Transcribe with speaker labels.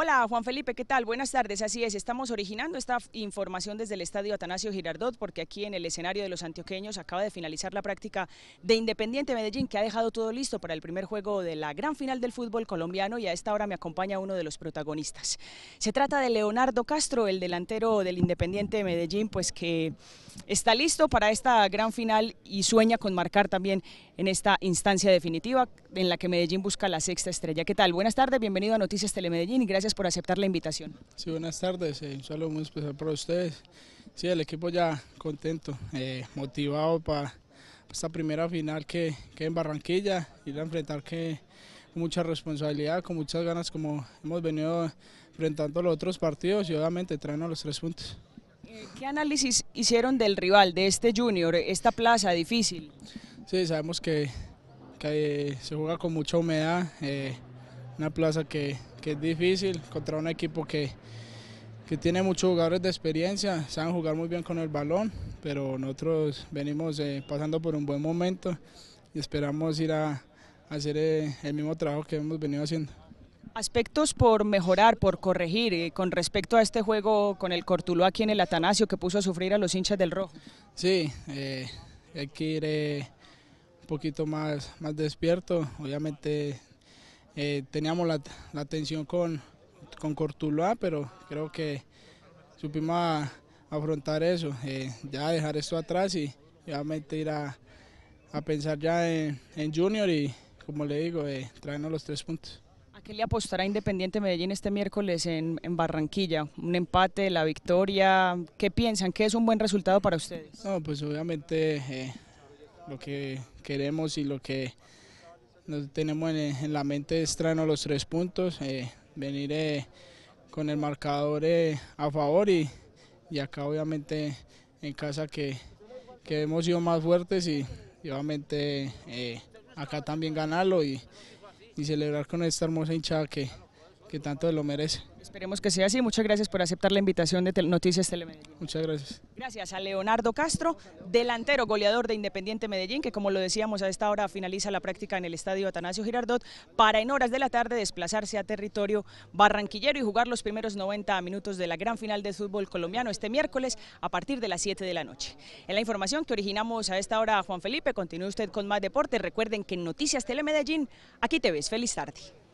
Speaker 1: Hola Juan Felipe, ¿qué tal? Buenas tardes, así es, estamos originando esta información desde el Estadio Atanasio Girardot porque aquí en el escenario de los antioqueños acaba de finalizar la práctica de Independiente Medellín que ha dejado todo listo para el primer juego de la gran final del fútbol colombiano y a esta hora me acompaña uno de los protagonistas. Se trata de Leonardo Castro, el delantero del Independiente Medellín, pues que está listo para esta gran final y sueña con marcar también en esta instancia definitiva en la que Medellín busca la sexta estrella. ¿Qué tal? Buenas tardes, bienvenido a Noticias Telemedellín y gracias por aceptar la
Speaker 2: invitación. Sí, buenas tardes, eh, un saludo muy especial para ustedes. Sí, el equipo ya contento, eh, motivado para esta primera final que, en Barranquilla, ir a enfrentar que con mucha responsabilidad, con muchas ganas como hemos venido enfrentando los otros partidos y obviamente a los tres puntos.
Speaker 1: Eh, ¿Qué análisis hicieron del rival, de este junior, esta plaza difícil?
Speaker 2: Sí, sabemos que, se juega con mucha humedad, una plaza que que es difícil contra un equipo que, que tiene muchos jugadores de experiencia, saben jugar muy bien con el balón, pero nosotros venimos eh, pasando por un buen momento y esperamos ir a, hacer eh, el mismo trabajo que hemos venido haciendo. Aspectos por mejorar, por
Speaker 1: corregir eh, con respecto a este juego con el Cortuló aquí en el Atanasio que puso a sufrir a los hinchas del
Speaker 2: Rojo. Sí, hay que ir un poquito más, más despierto, obviamente eh, teníamos la, la, tensión con, con Cortuloa, pero creo que supimos afrontar eso, eh, ya dejar esto atrás y obviamente ir a, pensar ya en, en, Junior y como le digo, eh, traernos los tres puntos.
Speaker 1: ¿A qué le apostará Independiente Medellín este miércoles en, Barranquilla? ¿Un empate, la victoria? ¿Qué piensan? ¿Qué es un buen resultado para
Speaker 2: ustedes? No, pues obviamente lo que queremos y lo que nos tenemos en, la mente extraño los tres puntos, eh, venir eh, con el marcador eh, a favor y, acá obviamente en casa que, hemos sido más fuertes y, obviamente acá también ganarlo y, y celebrar con esta hermosa hinchada que, que tanto lo merece. Esperemos que sea así. Muchas gracias por aceptar la invitación de Noticias Telemedellín. Muchas gracias.
Speaker 1: Gracias a Leonardo Castro, delantero goleador de Independiente Medellín, que como lo decíamos a esta hora finaliza la práctica en el estadio Atanasio Girardot, para en horas de la tarde desplazarse a territorio barranquillero y jugar los primeros 90 minutos de la gran final de fútbol colombiano este miércoles a partir de las 7 de la noche. En la información que originamos a esta hora, Juan Felipe, continúe usted con más deporte, Recuerden que en Noticias Telemedellín, aquí te ves. Feliz tarde.